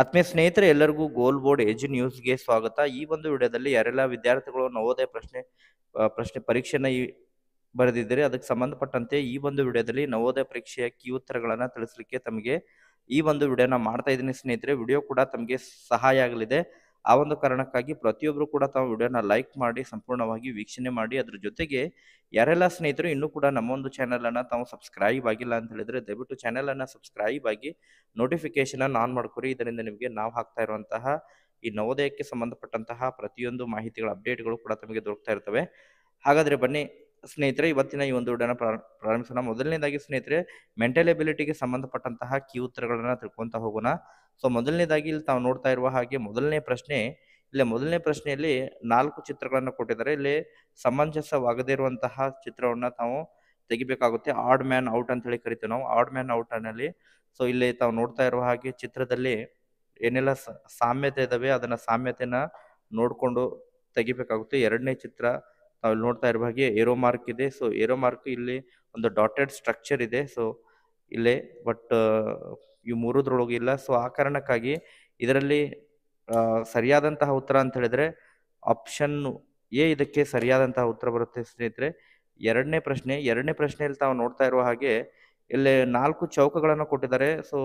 ಆತ್ಮೀಯ ಸ್ನೇಹಿತರೆ ಎಲ್ಲರಿಗೂ ಗೋಲ್ ಬೋರ್ಡ್ ಎಜ್ ನ್ಯೂಸ್ಗೆ ಸ್ವಾಗತ ಈ ಒಂದು ವಿಡಿಯೋದಲ್ಲಿ ಯಾರೆಲ್ಲ ವಿದ್ಯಾರ್ಥಿಗಳು ನವೋದಯ ಪ್ರಶ್ನೆ ಪ್ರಶ್ನೆ ಪರೀಕ್ಷೆನ ಈ ಅದಕ್ಕೆ ಸಂಬಂಧಪಟ್ಟಂತೆ ಈ ಒಂದು ವಿಡಿಯೋದಲ್ಲಿ ನವೋದಯ ಪರೀಕ್ಷೆಯ ಕಿ ಉತ್ತರಗಳನ್ನು ತಿಳಿಸಲಿಕ್ಕೆ ತಮಗೆ ಈ ಒಂದು ವಿಡಿಯೋನ ಮಾಡ್ತಾ ಇದ್ದೀನಿ ಸ್ನೇಹಿತರೆ ವಿಡಿಯೋ ಕೂಡ ತಮಗೆ ಸಹಾಯ ಆಗಲಿದೆ ಆ ಒಂದು ಕಾರಣಕ್ಕಾಗಿ ಪ್ರತಿಯೊಬ್ಬರು ಕೂಡ ತಾವು ವಿಡಿಯೋನ ಲೈಕ್ ಮಾಡಿ ಸಂಪೂರ್ಣವಾಗಿ ವೀಕ್ಷಣೆ ಮಾಡಿ ಅದ್ರ ಜೊತೆಗೆ ಯಾರೆಲ್ಲ ಸ್ನೇಹಿತರು ಇನ್ನೂ ಕೂಡ ನಮ್ಮ ಒಂದು ಚಾನಲನ್ನು ತಾವು ಸಬ್ಸ್ಕ್ರೈಬ್ ಆಗಿಲ್ಲ ಅಂತ ಹೇಳಿದ್ರೆ ದಯವಿಟ್ಟು ಚಾನಲನ್ನು ಸಬ್ಸ್ಕ್ರೈಬ್ ಆಗಿ ನೋಟಿಫಿಕೇಶನನ್ನು ಆನ್ ಮಾಡ್ಕೊರಿ ಇದರಿಂದ ನಿಮಗೆ ನಾವು ಹಾಕ್ತಾ ಇರುವಂತಹ ಈ ನವೋದಯಕ್ಕೆ ಸಂಬಂಧಪಟ್ಟಂತಹ ಪ್ರತಿಯೊಂದು ಮಾಹಿತಿಗಳ ಅಪ್ಡೇಟ್ಗಳು ಕೂಡ ತಮಗೆ ದೊರಕ್ತಾ ಇರ್ತವೆ ಹಾಗಾದರೆ ಬನ್ನಿ ಸ್ನೇಹಿತರೆ ಇವತ್ತಿನ ಈ ಒಂದು ವಿಡಿಯೋನ ಪ್ರಾರಂಭಿಸೋಣ ಮೊದಲನೇದಾಗಿ ಸ್ನೇಹಿತರೆ ಮೆಂಟಲ್ ಎಬಿಲಿಟಿಗೆ ಸಂಬಂಧಪಟ್ಟಂತಹ ಕಿ ಉತ್ತರಗಳನ್ನ ತಿಳ್ಕೊತಾ ಹೋಗೋಣ ಸೊ ಮೊದಲನೇದಾಗಿ ಇಲ್ಲಿ ತಾವು ನೋಡ್ತಾ ಇರುವ ಹಾಗೆ ಮೊದಲನೇ ಪ್ರಶ್ನೆ ಇಲ್ಲಿ ಮೊದಲನೇ ಪ್ರಶ್ನೆಯಲ್ಲಿ ನಾಲ್ಕು ಚಿತ್ರಗಳನ್ನು ಕೊಟ್ಟಿದ್ದಾರೆ ಇಲ್ಲಿ ಸಮಂಜಸವಾಗದೇ ಇರುವಂತಹ ಚಿತ್ರವನ್ನ ತಾವು ತೆಗಿಬೇಕಾಗುತ್ತೆ ಆಡ್ ಮ್ಯಾನ್ ಔಟ್ ಅಂತ ಹೇಳಿ ಕರಿತೀವಿ ನಾವು ಆಡ್ ಮ್ಯಾನ್ ಔಟ್ ಅನ್ನಲ್ಲಿ ಸೊ ಇಲ್ಲಿ ತಾವು ನೋಡ್ತಾ ಇರುವ ಹಾಗೆ ಚಿತ್ರದಲ್ಲಿ ಏನೆಲ್ಲ ಸಾಮ್ಯತೆ ಇದಾವೆ ಅದನ್ನ ಸಾಮ್ಯತೆನ ನೋಡ್ಕೊಂಡು ತೆಗಿಬೇಕಾಗುತ್ತೆ ಎರಡನೇ ಚಿತ್ರ ನಾವು ಇಲ್ಲಿ ನೋಡ್ತಾ ಇರುವ ಹಾಗೆ ಏರೋ ಮಾರ್ಕ್ ಇದೆ ಸೊ ಏರೋ ಮಾರ್ಕ್ ಇಲ್ಲಿ ಒಂದು ಡಾಟೆಡ್ ಸ್ಟ್ರಕ್ಚರ್ ಇದೆ ಸೊ ಇಲ್ಲಿ ಬಟ್ ಈ ಮೂರದ್ರೊಳಗಿಲ್ಲ ಇಲ್ಲ ಸೊ ಆ ಕಾರಣಕ್ಕಾಗಿ ಇದರಲ್ಲಿ ಸರಿಯಾದಂತಹ ಉತ್ತರ ಅಂತ ಹೇಳಿದ್ರೆ ಆಪ್ಷನ್ ಎ ಇದಕ್ಕೆ ಸರಿಯಾದಂತಹ ಉತ್ತರ ಬರುತ್ತೆ ಸ್ನೇಹಿತರೆ ಎರಡನೇ ಪ್ರಶ್ನೆ ಎರಡನೇ ಪ್ರಶ್ನೆಯಲ್ಲಿ ತಾವು ನೋಡ್ತಾ ಇರುವ ಹಾಗೆ ಇಲ್ಲಿ ನಾಲ್ಕು ಚೌಕಗಳನ್ನು ಕೊಟ್ಟಿದ್ದಾರೆ ಸೊ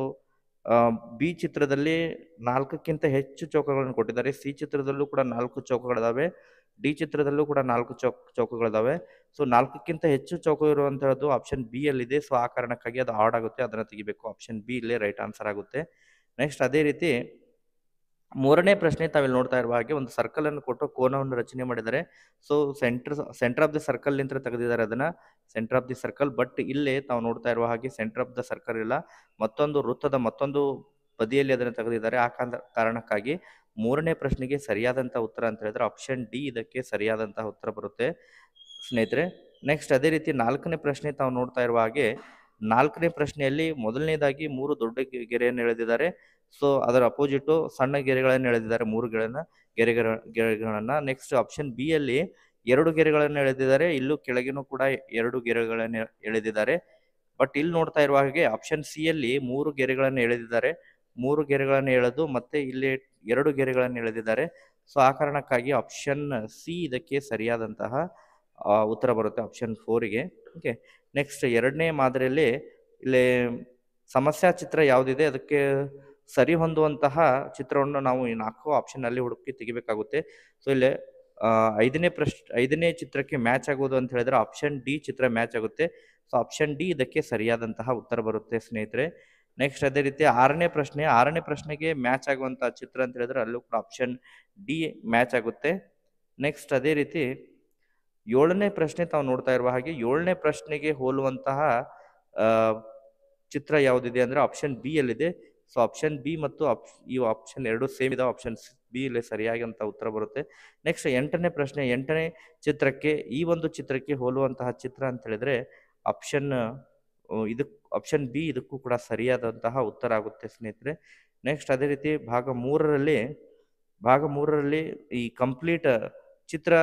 ಬಿ ಚಿತ್ರದಲ್ಲಿ ನಾಲ್ಕಕ್ಕಿಂತ ಹೆಚ್ಚು ಚೌಕಗಳನ್ನು ಕೊಟ್ಟಿದ್ದಾರೆ ಸಿ ಚಿತ್ರದಲ್ಲೂ ಕೂಡ ನಾಲ್ಕು ಚೌಕಗಳಿದಾವೆ ಡಿ ಚಿತ್ರದಲ್ಲೂ ಕೂಡ ನಾಲ್ಕು ಚೌಕ್ ಚೌಕಗಳಿದಾವೆ ಸೊ ನಾಲ್ಕಕ್ಕಿಂತ ಹೆಚ್ಚು ಚೌಕ ಇರುವಂತಹದ್ದು ಆಪ್ಷನ್ ಬಿ ಅಲ್ಲಿ ಇದೆ ಸೊ ಆ ಕಾರಣಕ್ಕಾಗಿ ಅದು ಆಡ್ ಆಗುತ್ತೆ ಅದನ್ನು ತೆಗಿಬೇಕು ಆಪ್ಷನ್ ಬಿ ಇಲ್ಲೇ ರೈಟ್ ಆನ್ಸರ್ ಆಗುತ್ತೆ ನೆಕ್ಸ್ಟ್ ಅದೇ ರೀತಿ ಮೂರನೇ ಪ್ರಶ್ನೆ ತಾವಿಲ್ಲಿ ನೋಡ್ತಾ ಇರುವ ಹಾಗೆ ಒಂದು ಸರ್ಕಲ್ ಅನ್ನು ಕೊಟ್ಟು ಕೋನವನ್ನು ರಚನೆ ಮಾಡಿದರೆ so center center of the circle ನಿಂತ ತೆಗೆದಿದ್ದಾರೆ ಅದನ್ನ center of the circle but ಇಲ್ಲೇ ತಾವು ನೋಡ್ತಾ ಇರುವ ಹಾಗೆ ಸೆಂಟರ್ ಆಫ್ ದ ಸರ್ಕಲ್ ಇಲ್ಲ ಮತ್ತೊಂದು ವೃತ್ತದ ಮತ್ತೊಂದು ಬದಿಯಲ್ಲಿ ಅದನ್ನು ತೆಗೆದಿದ್ದಾರೆ ಆ ಕಾರಣಕ್ಕಾಗಿ ಮೂರನೇ ಪ್ರಶ್ನೆಗೆ ಸರಿಯಾದಂತಹ ಉತ್ತರ ಅಂತ ಹೇಳಿದ್ರೆ ಆಪ್ಷನ್ ಡಿ ಇದಕ್ಕೆ ಸರಿಯಾದಂತಹ ಉತ್ತರ ಬರುತ್ತೆ ಸ್ನೇಹಿತರೆ ನೆಕ್ಸ್ಟ್ ಅದೇ ರೀತಿ ನಾಲ್ಕನೇ ಪ್ರಶ್ನೆ ತಾವು ನೋಡ್ತಾ ಇರುವ ಹಾಗೆ ನಾಲ್ಕನೇ ಪ್ರಶ್ನೆಯಲ್ಲಿ ಮೊದಲನೇದಾಗಿ ಮೂರು ದೊಡ್ಡ ಗೆರೆಯನ್ನು ಎಳೆದಿದ್ದಾರೆ ಸೊ ಅದರ ಅಪೋಸಿಟ್ ಸಣ್ಣ ಗೆರೆಗಳನ್ನು ಎಳೆದಿದ್ದಾರೆ ಮೂರು ಗೆಳೆನ ಗೆರೆಗಳ ಗೆರೆಗಳನ್ನ ನೆಕ್ಸ್ಟ್ ಆಪ್ಷನ್ ಬಿ ಅಲ್ಲಿ ಎರಡು ಗೆರೆಗಳನ್ನು ಎಳೆದಿದ್ದಾರೆ ಇಲ್ಲೂ ಕೆಳಗಿನೂ ಕೂಡ ಎರಡು ಗೆರೆಗಳನ್ನು ಎಳೆದಿದ್ದಾರೆ ಬಟ್ ಇಲ್ಲಿ ನೋಡ್ತಾ ಇರುವ ಹಾಗೆ ಆಪ್ಷನ್ ಸಿ ಅಲ್ಲಿ ಮೂರು ಗೆರೆಗಳನ್ನು ಎಳೆದಿದ್ದಾರೆ ಮೂರು ಗೆರೆಗಳನ್ನು ಎಳೆದು ಮತ್ತೆ ಇಲ್ಲಿ ಎರಡು ಗೆರೆಗಳನ್ನು ಎಳೆದಿದ್ದಾರೆ ಸೊ ಆ ಕಾರಣಕ್ಕಾಗಿ ಆಪ್ಷನ್ ಸಿ ಇದಕ್ಕೆ ಸರಿಯಾದಂತಹ ಉತ್ತರ ಬರುತ್ತೆ ಆಪ್ಷನ್ ಫೋರಿಗೆ ಓಕೆ ನೆಕ್ಸ್ಟ್ ಎರಡನೇ ಮಾದರಿಯಲ್ಲಿ ಇಲ್ಲಿ ಸಮಸ್ಯಾ ಚಿತ್ರ ಯಾವುದಿದೆ ಅದಕ್ಕೆ ಸರಿ ಹೊಂದುವಂತಹ ಚಿತ್ರವನ್ನು ನಾವು ಈ ನಾಲ್ಕು ಆಪ್ಷನ್ನಲ್ಲಿ ಹುಡುಕಿ ತೆಗಿಬೇಕಾಗುತ್ತೆ ಸೊ ಇಲ್ಲಿ ಐದನೇ ಪ್ರಶ್ ಐದನೇ ಚಿತ್ರಕ್ಕೆ ಮ್ಯಾಚ್ ಆಗೋದು ಅಂತ ಹೇಳಿದ್ರೆ ಆಪ್ಷನ್ ಡಿ ಚಿತ್ರ ಮ್ಯಾಚ್ ಆಗುತ್ತೆ ಸೊ ಆಪ್ಷನ್ ಡಿ ಇದಕ್ಕೆ ಸರಿಯಾದಂತಹ ಉತ್ತರ ಬರುತ್ತೆ ಸ್ನೇಹಿತರೆ ನೆಕ್ಸ್ಟ್ ಅದೇ ರೀತಿ ಆರನೇ ಪ್ರಶ್ನೆ ಆರನೇ ಪ್ರಶ್ನೆಗೆ ಮ್ಯಾಚ್ ಆಗುವಂತಹ ಚಿತ್ರ ಅಂತ ಹೇಳಿದ್ರೆ ಅಲ್ಲೂ ಕೂಡ ಆಪ್ಷನ್ ಡಿ ಮ್ಯಾಚ್ ಆಗುತ್ತೆ ನೆಕ್ಸ್ಟ್ ಅದೇ ರೀತಿ ಏಳನೇ ಪ್ರಶ್ನೆ ತಾವು ನೋಡ್ತಾ ಇರುವ ಹಾಗೆ ಏಳನೇ ಪ್ರಶ್ನೆಗೆ ಹೋಲುವಂತಹ ಚಿತ್ರ ಯಾವುದಿದೆ ಅಂದ್ರೆ ಆಪ್ಷನ್ ಬಿ ಅಲ್ಲಿದೆ ಸೊ ಆಪ್ಷನ್ ಬಿ ಮತ್ತು ಈ ಆಪ್ಷನ್ ಎರಡು ಸೇಮ್ ಇದೆ ಆಪ್ಷನ್ ಬಿ ಇಲ್ಲಿ ಸರಿಯಾಗಿ ಅಂತ ಉತ್ತರ ಬರುತ್ತೆ ನೆಕ್ಸ್ಟ್ ಎಂಟನೇ ಪ್ರಶ್ನೆ ಎಂಟನೇ ಚಿತ್ರಕ್ಕೆ ಈ ಒಂದು ಚಿತ್ರಕ್ಕೆ ಹೋಲುವಂತಹ ಚಿತ್ರ ಅಂತ ಹೇಳಿದ್ರೆ ಆಪ್ಷನ್ ಇದಕ್ಕೆ ಆಪ್ಷನ್ ಬಿ ಇದಕ್ಕೂ ಕೂಡ ಸರಿಯಾದಂತಹ ಉತ್ತರ ಆಗುತ್ತೆ ಸ್ನೇಹಿತರೆ ನೆಕ್ಸ್ಟ್ ಅದೇ ರೀತಿ ಭಾಗ ಮೂರರಲ್ಲಿ ಭಾಗ ಮೂರರಲ್ಲಿ ಈ ಕಂಪ್ಲೀಟ್ ಚಿತ್ರ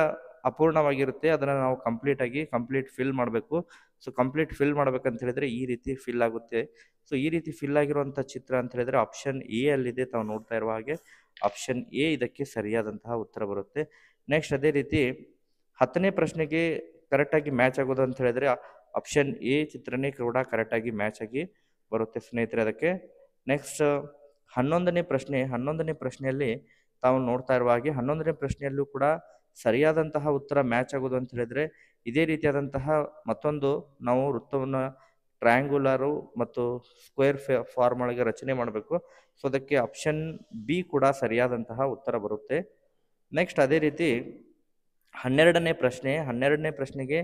ಅಪೂರ್ಣವಾಗಿರುತ್ತೆ ಅದನ್ನು ನಾವು ಕಂಪ್ಲೀಟಾಗಿ ಕಂಪ್ಲೀಟ್ ಫಿಲ್ ಮಾಡಬೇಕು ಸೊ ಕಂಪ್ಲೀಟ್ ಫಿಲ್ ಮಾಡ್ಬೇಕಂತ ಹೇಳಿದ್ರೆ ಈ ರೀತಿ ಫಿಲ್ ಆಗುತ್ತೆ ಸೊ ಈ ರೀತಿ ಫಿಲ್ ಆಗಿರುವಂಥ ಚಿತ್ರ ಅಂತ ಹೇಳಿದ್ರೆ ಆಪ್ಷನ್ ಎ ಅಲ್ಲಿದೆ ತಾವು ನೋಡ್ತಾ ಇರುವ ಹಾಗೆ ಆಪ್ಷನ್ ಎ ಇದಕ್ಕೆ ಸರಿಯಾದಂತಹ ಉತ್ತರ ಬರುತ್ತೆ ನೆಕ್ಸ್ಟ್ ಅದೇ ರೀತಿ ಹತ್ತನೇ ಪ್ರಶ್ನೆಗೆ ಕರೆಕ್ಟಾಗಿ ಮ್ಯಾಚ್ ಆಗೋದು ಅಂತ ಹೇಳಿದ್ರೆ ಆಪ್ಷನ್ ಎ ಚಿತ್ರನೇ ಕೂಡ ಕರೆಕ್ಟಾಗಿ ಮ್ಯಾಚ್ ಆಗಿ ಬರುತ್ತೆ ಸ್ನೇಹಿತರೆ ಅದಕ್ಕೆ ನೆಕ್ಸ್ಟ್ ಹನ್ನೊಂದನೇ ಪ್ರಶ್ನೆ ಹನ್ನೊಂದನೇ ಪ್ರಶ್ನೆಯಲ್ಲಿ ತಾವು ನೋಡ್ತಾ ಇರುವ ಹಾಗೆ ಹನ್ನೊಂದನೇ ಪ್ರಶ್ನೆಯಲ್ಲೂ ಕೂಡ ಸರಿಯಾದಂತಹ ಉತ್ತರ ಮ್ಯಾಚ್ ಆಗೋದು ಅಂತ ಹೇಳಿದರೆ ಇದೇ ರೀತಿಯಾದಂತಹ ಮತ್ತೊಂದು ನಾವು ವೃತ್ತವನ್ನು ಟ್ರಯಾಂಗ್ಯುಲರು ಮತ್ತು ಸ್ಕ್ವೇರ್ ಫಾರ್ಮ್ ಒಳಗೆ ರಚನೆ ಮಾಡಬೇಕು ಸೊ ಅದಕ್ಕೆ ಆಪ್ಷನ್ ಬಿ ಕೂಡ ಸರಿಯಾದಂತಹ ಉತ್ತರ ಬರುತ್ತೆ ನೆಕ್ಸ್ಟ್ ಅದೇ ರೀತಿ ಹನ್ನೆರಡನೇ ಪ್ರಶ್ನೆ ಹನ್ನೆರಡನೇ ಪ್ರಶ್ನೆಗೆ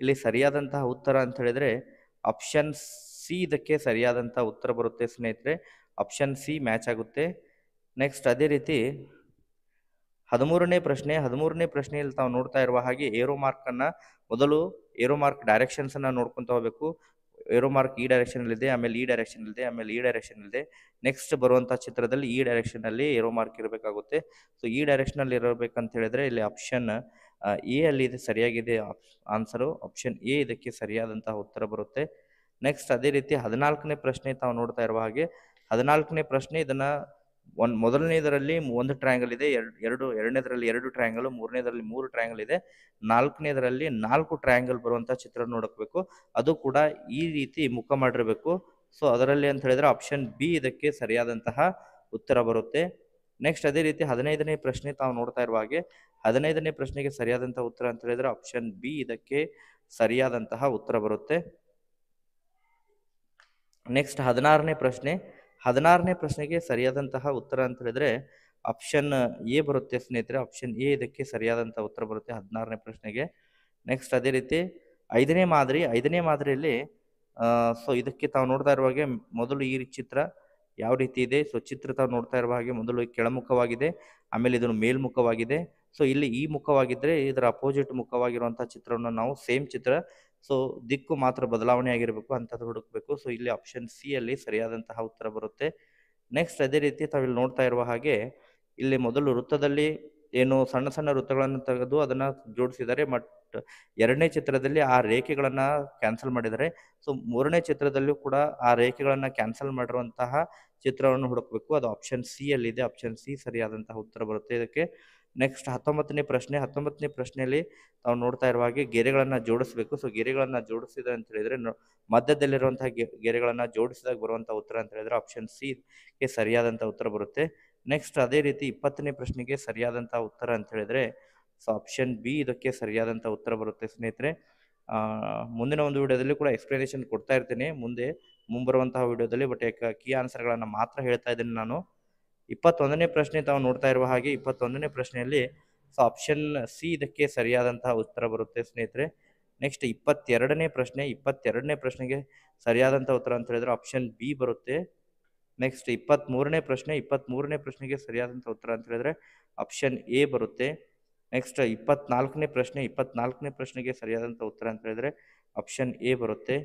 ಇಲ್ಲಿ ಸರಿಯಾದಂತಹ ಉತ್ತರ ಅಂತ ಹೇಳಿದರೆ ಆಪ್ಷನ್ ಸಿ ಇದಕ್ಕೆ ಸರಿಯಾದಂತಹ ಉತ್ತರ ಬರುತ್ತೆ ಸ್ನೇಹಿತರೆ ಆಪ್ಷನ್ ಸಿ ಮ್ಯಾಚ್ ಆಗುತ್ತೆ ನೆಕ್ಸ್ಟ್ ಅದೇ ರೀತಿ ಹದಿಮೂರನೇ ಪ್ರಶ್ನೆ ಹದಿಮೂರನೇ ಪ್ರಶ್ನೆಯಲ್ಲಿ ತಾವು ನೋಡ್ತಾ ಇರುವ ಹಾಗೆ ಏರೋ ಮಾರ್ಕನ್ನು ಮೊದಲು ಏರೋ ಮಾರ್ಕ್ ಡೈರೆಕ್ಷನ್ಸನ್ನು ನೋಡ್ಕೊತ ಹೋಗಬೇಕು ಏರೋ ಮಾರ್ಕ್ ಈ ಡೈರೆಕ್ಷನ್ ಇದೆ ಆಮೇಲೆ ಈ ಡೈರೆಕ್ಷನ್ ಇದೆ ಆಮೇಲೆ ಈ ಡೈರೆಕ್ಷನ್ ಇದೆ ನೆಕ್ಸ್ಟ್ ಬರುವಂಥ ಚಿತ್ರದಲ್ಲಿ ಈ ಡೈರೆಕ್ಷನ್ ಅಲ್ಲಿ ಏರೋ ಮಾರ್ಕ್ ಇರಬೇಕಾಗುತ್ತೆ ಸೊ ಈ ಡೈರೆಕ್ಷನ್ ಅಲ್ಲಿ ಇರಬೇಕಂತ ಹೇಳಿದ್ರೆ ಇಲ್ಲಿ ಆಪ್ಷನ್ ಎ ಅಲ್ಲಿ ಇದು ಸರಿಯಾಗಿದೆ ಆನ್ಸರು ಆಪ್ಷನ್ ಎ ಇದಕ್ಕೆ ಸರಿಯಾದಂತಹ ಉತ್ತರ ಬರುತ್ತೆ ನೆಕ್ಸ್ಟ್ ಅದೇ ರೀತಿ ಹದಿನಾಲ್ಕನೇ ಪ್ರಶ್ನೆ ತಾವು ನೋಡ್ತಾ ಇರುವ ಹಾಗೆ ಹದಿನಾಲ್ಕನೇ ಪ್ರಶ್ನೆ ಇದನ್ನ ಒಂದು ಮೊದಲನೇದರಲ್ಲಿ ಒಂದು ಟ್ರಯಾಂಗಲ್ ಇದೆ ಎರಡು ಎರಡು ಎರಡನೇದರಲ್ಲಿ ಎರಡು ಟ್ರಯಾಂಗಲ್ ಮೂರನೇದರಲ್ಲಿ ಮೂರು ಟ್ರಯಾಂಗಲ್ ಇದೆ ನಾಲ್ಕನೇದರಲ್ಲಿ ನಾಲ್ಕು ಟ್ರಯಾಂಗಲ್ ಬರುವಂಥ ಚಿತ್ರ ನೋಡಬೇಕು ಅದು ಕೂಡ ಈ ರೀತಿ ಮುಖ ಮಾಡಿರಬೇಕು ಸೊ ಅದರಲ್ಲಿ ಅಂತ ಹೇಳಿದ್ರೆ ಆಪ್ಷನ್ ಬಿ ಇದಕ್ಕೆ ಸರಿಯಾದಂತಹ ಉತ್ತರ ಬರುತ್ತೆ ನೆಕ್ಸ್ಟ್ ಅದೇ ರೀತಿ ಹದಿನೈದನೇ ಪ್ರಶ್ನೆ ತಾವು ನೋಡ್ತಾ ಇರುವ ಹಾಗೆ ಹದಿನೈದನೇ ಪ್ರಶ್ನೆಗೆ ಸರಿಯಾದಂತಹ ಉತ್ತರ ಅಂತ ಹೇಳಿದ್ರೆ ಆಪ್ಷನ್ ಬಿ ಇದಕ್ಕೆ ಸರಿಯಾದಂತಹ ಉತ್ತರ ಬರುತ್ತೆ ನೆಕ್ಸ್ಟ್ ಹದಿನಾರನೇ ಪ್ರಶ್ನೆ ಹದಿನಾರನೇ ಪ್ರಶ್ನೆಗೆ ಸರಿಯಾದಂತಹ ಉತ್ತರ ಅಂತ ಹೇಳಿದ್ರೆ ಆಪ್ಷನ್ ಎ ಬರುತ್ತೆ ಸ್ನೇಹಿತರೆ ಆಪ್ಷನ್ ಎ ಇದಕ್ಕೆ ಸರಿಯಾದಂತಹ ಉತ್ತರ ಬರುತ್ತೆ ಹದಿನಾರನೇ ಪ್ರಶ್ನೆಗೆ ನೆಕ್ಸ್ಟ್ ಅದೇ ರೀತಿ ಐದನೇ ಮಾದರಿ ಐದನೇ ಮಾದರಿಯಲ್ಲಿ ಸೊ ಇದಕ್ಕೆ ತಾವು ನೋಡ್ತಾ ಇರುವಾಗೆ ಮೊದಲು ಈ ಚಿತ್ರ ಯಾವ ರೀತಿ ಇದೆ ಸೊ ಚಿತ್ರ ತಾವು ನೋಡ್ತಾ ಇರುವ ಹಾಗೆ ಮೊದಲು ಕೆಳಮುಖವಾಗಿದೆ ಆಮೇಲೆ ಇದನ್ನು ಮೇಲ್ಮುಖವಾಗಿದೆ ಸೊ ಇಲ್ಲಿ ಈ ಮುಖವಾಗಿದ್ರೆ ಇದರ ಅಪೋಸಿಟ್ ಮುಖವಾಗಿರುವಂತಹ ಚಿತ್ರವನ್ನು ನಾವು ಸೇಮ್ ಚಿತ್ರ ಸೊ ದಿಕ್ಕು ಮಾತ್ರ ಬದಲಾವಣೆ ಆಗಿರಬೇಕು ಅಂಥದ್ದು ಹುಡುಕಬೇಕು ಸೊ ಇಲ್ಲಿ ಆಪ್ಷನ್ ಸಿ ಅಲ್ಲಿ ಸರಿಯಾದಂತಹ ಉತ್ತರ ಬರುತ್ತೆ ನೆಕ್ಸ್ಟ್ ಅದೇ ರೀತಿ ತಾವಿಲ್ಲಿ ನೋಡ್ತಾ ಇರುವ ಹಾಗೆ ಇಲ್ಲಿ ಮೊದಲು ವೃತ್ತದಲ್ಲಿ ಏನು ಸಣ್ಣ ಸಣ್ಣ ವೃತ್ತಗಳನ್ನು ತೆಗೆದು ಅದನ್ನ ಜೋಡಿಸಿದ್ದಾರೆ ಬಟ್ ಎರಡನೇ ಚಿತ್ರದಲ್ಲಿ ಆ ರೇಖೆಗಳನ್ನು ಕ್ಯಾನ್ಸಲ್ ಮಾಡಿದ್ದಾರೆ ಸೊ ಮೂರನೇ ಚಿತ್ರದಲ್ಲೂ ಕೂಡ ಆ ರೇಖೆಗಳನ್ನು ಕ್ಯಾನ್ಸಲ್ ಮಾಡಿರುವಂತಹ ಚಿತ್ರವನ್ನು ಹುಡುಕಬೇಕು ಅದು ಆಪ್ಷನ್ ಸಿ ಅಲ್ಲಿದೆ ಆಪ್ಷನ್ ಸಿ ಸರಿಯಾದಂತಹ ಉತ್ತರ ಬರುತ್ತೆ ಇದಕ್ಕೆ ನೆಕ್ಸ್ಟ್ ಹತ್ತೊಂಬತ್ತನೇ ಪ್ರಶ್ನೆ ಹತ್ತೊಂಬತ್ತನೇ ಪ್ರಶ್ನೆಯಲ್ಲಿ ನಾವು ನೋಡ್ತಾ ಇರುವ ಹಾಗೆ ಗೆರೆಗಳನ್ನು ಜೋಡಿಸಬೇಕು ಸೊ ಗೆರೆಗಳನ್ನು ಜೋಡಿಸಿದ ಅಂತ ಹೇಳಿದ್ರೆ ಮಧ್ಯದಲ್ಲಿರುವಂತಹ ಗೆರೆಗಳನ್ನು ಜೋಡಿಸಿದಾಗ ಬರುವಂತಹ ಉತ್ತರ ಅಂತ ಹೇಳಿದ್ರೆ ಆಪ್ಷನ್ ಸಿ ಗೆ ಸರಿಯಾದಂಥ ಉತ್ತರ ಬರುತ್ತೆ ನೆಕ್ಸ್ಟ್ ಅದೇ ರೀತಿ ಇಪ್ಪತ್ತನೇ ಪ್ರಶ್ನೆಗೆ ಸರಿಯಾದಂಥ ಉತ್ತರ ಅಂತ ಹೇಳಿದ್ರೆ ಸೊ ಆಪ್ಷನ್ ಬಿ ಇದಕ್ಕೆ ಸರಿಯಾದಂಥ ಉತ್ತರ ಬರುತ್ತೆ ಸ್ನೇಹಿತರೆ ಮುಂದಿನ ಒಂದು ವಿಡಿಯೋದಲ್ಲಿ ಕೂಡ ಎಕ್ಸ್ಪ್ಲನೇಷನ್ ಕೊಡ್ತಾ ಇರ್ತೀನಿ ಮುಂದೆ ಮುಂಬರುವಂತಹ ವಿಡಿಯೋದಲ್ಲಿ ಬಟ್ ಯಾಕೆ ಕೀ ಆನ್ಸರ್ಗಳನ್ನು ಮಾತ್ರ ಹೇಳ್ತಾ ಇದ್ದೀನಿ ನಾನು ಇಪ್ಪತ್ತೊಂದನೇ ಪ್ರಶ್ನೆ ತಾವು ನೋಡ್ತಾ ಇರುವ ಹಾಗೆ ಇಪ್ಪತ್ತೊಂದನೇ ಪ್ರಶ್ನೆಯಲ್ಲಿ ಸೊ ಆಪ್ಷನ್ ಸಿ ಇದಕ್ಕೆ ಸರಿಯಾದಂತಹ ಉತ್ತರ ಬರುತ್ತೆ ಸ್ನೇಹಿತರೆ ನೆಕ್ಸ್ಟ್ ಇಪ್ಪತ್ತೆರಡನೇ ಪ್ರಶ್ನೆ ಇಪ್ಪತ್ತೆರಡನೇ ಪ್ರಶ್ನೆಗೆ ಸರಿಯಾದಂಥ ಉತ್ತರ ಅಂತ ಹೇಳಿದ್ರೆ ಆಪ್ಷನ್ ಬಿ ಬರುತ್ತೆ ನೆಕ್ಸ್ಟ್ ಇಪ್ಪತ್ತ್ ಪ್ರಶ್ನೆ ಇಪ್ಪತ್ತ್ಮೂರನೇ ಪ್ರಶ್ನೆಗೆ ಸರಿಯಾದಂಥ ಉತ್ತರ ಅಂತ ಹೇಳಿದ್ರೆ ಆಪ್ಷನ್ ಎ ಬರುತ್ತೆ ನೆಕ್ಸ್ಟ್ ಇಪ್ಪತ್ನಾಲ್ಕನೇ ಪ್ರಶ್ನೆ ಇಪ್ಪತ್ನಾಲ್ಕನೇ ಪ್ರಶ್ನೆಗೆ ಸರಿಯಾದಂಥ ಉತ್ತರ ಅಂತ ಹೇಳಿದ್ರೆ ಆಪ್ಷನ್ ಎ ಬರುತ್ತೆ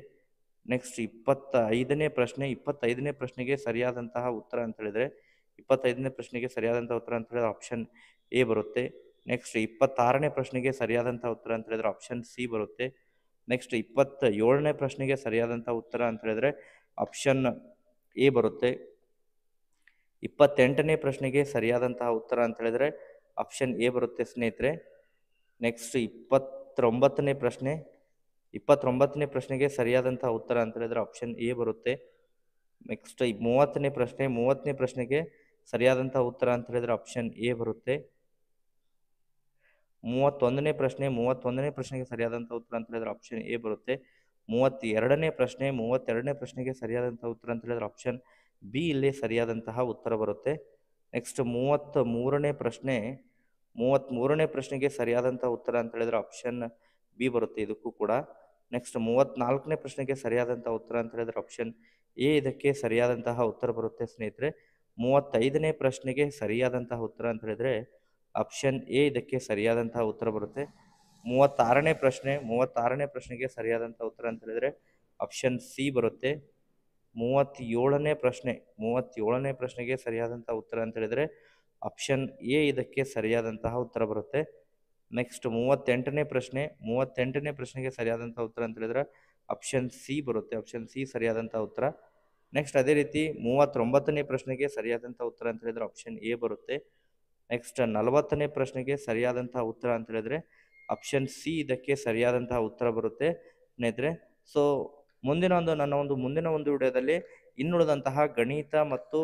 ನೆಕ್ಸ್ಟ್ ಇಪ್ಪತ್ತ ಐದನೇ ಪ್ರಶ್ನೆ ಇಪ್ಪತ್ತೈದನೇ ಪ್ರಶ್ನೆಗೆ ಸರಿಯಾದಂತಹ ಉತ್ತರ ಅಂತ ಹೇಳಿದ್ರೆ ಇಪ್ಪತ್ತೈದನೇ ಪ್ರಶ್ನೆಗೆ ಸರಿಯಾದಂಥ ಉತ್ತರ ಅಂತ ಹೇಳಿದ್ರೆ ಆಪ್ಷನ್ ಎ ಬರುತ್ತೆ ನೆಕ್ಸ್ಟ್ ಇಪ್ಪತ್ತಾರನೇ ಪ್ರಶ್ನೆಗೆ ಸರಿಯಾದಂಥ ಉತ್ತರ ಅಂತ ಹೇಳಿದ್ರೆ ಆಪ್ಷನ್ ಸಿ ಬರುತ್ತೆ ನೆಕ್ಸ್ಟ್ ಇಪ್ಪತ್ತ ಏಳನೇ ಪ್ರಶ್ನೆಗೆ ಸರಿಯಾದಂಥ ಉತ್ತರ ಅಂತ ಹೇಳಿದ್ರೆ ಆಪ್ಷನ್ ಎ ಬರುತ್ತೆ ಇಪ್ಪತ್ತೆಂಟನೇ ಪ್ರಶ್ನೆಗೆ ಸರಿಯಾದಂತಹ ಉತ್ತರ ಅಂತ ಹೇಳಿದ್ರೆ ಆಪ್ಷನ್ ಎ ಬರುತ್ತೆ ಸ್ನೇಹಿತರೆ ನೆಕ್ಸ್ಟ್ ಇಪ್ಪತ್ತೊಂಬತ್ತನೇ ಪ್ರಶ್ನೆ ಇಪ್ಪತ್ತೊಂಬತ್ತನೇ ಪ್ರಶ್ನೆಗೆ ಸರಿಯಾದಂಥ ಉತ್ತರ ಅಂತ ಹೇಳಿದ್ರೆ ಆಪ್ಷನ್ ಎ ಬರುತ್ತೆ ನೆಕ್ಸ್ಟ್ ಮೂವತ್ತನೇ ಪ್ರಶ್ನೆ ಮೂವತ್ತನೇ ಪ್ರಶ್ನೆಗೆ ಸರಿಯಾದಂಥ ಉತ್ತರ ಅಂತ ಹೇಳಿದ್ರೆ ಆಪ್ಷನ್ ಎ ಬರುತ್ತೆ ಮೂವತ್ತೊಂದನೇ ಪ್ರಶ್ನೆ ಮೂವತ್ತೊಂದನೇ ಪ್ರಶ್ನೆಗೆ ಸರಿಯಾದಂಥ ಉತ್ತರ ಅಂತ ಹೇಳಿದ್ರೆ ಆಪ್ಷನ್ ಎ ಬರುತ್ತೆ ಮೂವತ್ತೆರಡನೇ ಪ್ರಶ್ನೆ ಮೂವತ್ತೆರಡನೇ ಪ್ರಶ್ನೆಗೆ ಸರಿಯಾದಂಥ ಉತ್ತರ ಅಂತ ಹೇಳಿದ್ರೆ ಆಪ್ಷನ್ ಬಿ ಇಲ್ಲಿ ಸರಿಯಾದಂತಹ ಉತ್ತರ ಬರುತ್ತೆ ನೆಕ್ಸ್ಟ್ ಮೂವತ್ತ್ ಮೂರನೇ ಪ್ರಶ್ನೆ ಮೂರನೇ ಪ್ರಶ್ನೆಗೆ ಸರಿಯಾದಂಥ ಉತ್ತರ ಅಂತ ಹೇಳಿದ್ರೆ ಆಪ್ಷನ್ ಬಿ ಬರುತ್ತೆ ಇದಕ್ಕೂ ಕೂಡ ನೆಕ್ಸ್ಟ್ ಮೂವತ್ತ್ನಾಲ್ಕನೇ ಪ್ರಶ್ನೆಗೆ ಸರಿಯಾದಂಥ ಉತ್ತರ ಅಂತ ಹೇಳಿದ್ರೆ ಆಪ್ಷನ್ ಎ ಇದಕ್ಕೆ ಸರಿಯಾದಂತಹ ಉತ್ತರ ಬರುತ್ತೆ ಸ್ನೇಹಿತರೆ ಮೂವತ್ತೈದನೇ ಪ್ರಶ್ನೆಗೆ ಸರಿಯಾದಂತಹ ಉತ್ತರ ಅಂತ ಹೇಳಿದ್ರೆ ಆಪ್ಷನ್ ಎ ಇದಕ್ಕೆ ಸರಿಯಾದಂತಹ ಉತ್ತರ ಬರುತ್ತೆ ಮೂವತ್ತಾರನೇ ಪ್ರಶ್ನೆ ಮೂವತ್ತಾರನೇ ಪ್ರಶ್ನೆಗೆ ಸರಿಯಾದಂತಹ ಉತ್ತರ ಅಂತ ಹೇಳಿದ್ರೆ ಆಪ್ಷನ್ ಸಿ ಬರುತ್ತೆ ಮೂವತ್ತೇಳನೇ ಪ್ರಶ್ನೆ ಮೂವತ್ತೇಳನೇ ಪ್ರಶ್ನೆಗೆ ಸರಿಯಾದಂತಹ ಉತ್ತರ ಅಂತ ಹೇಳಿದ್ರೆ ಆಪ್ಷನ್ ಎ ಇದಕ್ಕೆ ಸರಿಯಾದಂತಹ ಉತ್ತರ ಬರುತ್ತೆ ನೆಕ್ಸ್ಟ್ ಮೂವತ್ತೆಂಟನೇ ಪ್ರಶ್ನೆ ಮೂವತ್ತೆಂಟನೇ ಪ್ರಶ್ನೆಗೆ ಸರಿಯಾದಂತಹ ಉತ್ತರ ಅಂತ ಹೇಳಿದ್ರೆ ಆಪ್ಷನ್ ಸಿ ಬರುತ್ತೆ ಆಪ್ಷನ್ ಸಿ ಸರಿಯಾದಂತಹ ಉತ್ತರ ನೆಕ್ಸ್ಟ್ ಅದೇ ರೀತಿ ಮೂವತ್ತೊಂಬತ್ತನೇ ಪ್ರಶ್ನೆಗೆ ಸರಿಯಾದಂಥ ಉತ್ತರ ಅಂತ ಹೇಳಿದ್ರೆ ಆಪ್ಷನ್ ಎ ಬರುತ್ತೆ ನೆಕ್ಸ್ಟ್ ನಲವತ್ತನೇ ಪ್ರಶ್ನೆಗೆ ಸರಿಯಾದಂಥ ಉತ್ತರ ಅಂತ ಹೇಳಿದ್ರೆ ಆಪ್ಷನ್ ಸಿ ಇದಕ್ಕೆ ಸರಿಯಾದಂತಹ ಉತ್ತರ ಬರುತ್ತೆ ಸ್ನೇಹಿತರೆ ಸೊ ಮುಂದಿನ ಒಂದು ನನ್ನ ಒಂದು ಮುಂದಿನ ಒಂದು ವಿಡಿಯೋದಲ್ಲಿ ಇನ್ನುಳಿದಂತಹ ಗಣಿತ ಮತ್ತು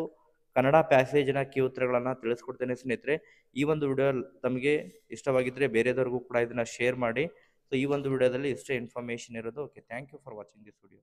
ಕನ್ನಡ ಪ್ಯಾಸೇಜಿನ ಕೀ ಉತ್ತರಗಳನ್ನು ತಿಳಿಸ್ಕೊಡ್ತೇನೆ ಸ್ನೇಹಿತರೆ ಈ ಒಂದು ವಿಡಿಯೋ ತಮಗೆ ಇಷ್ಟವಾಗಿದ್ದರೆ ಬೇರೆಯವ್ರಿಗೂ ಕೂಡ ಇದನ್ನು ಶೇರ್ ಮಾಡಿ ಸೊ ಈ ಒಂದು ವಿಡಿಯೋದಲ್ಲಿ ಇಷ್ಟೇ ಇನ್ಫಾರ್ಮೇಷನ್ ಇರೋದು okay thank you for watching this video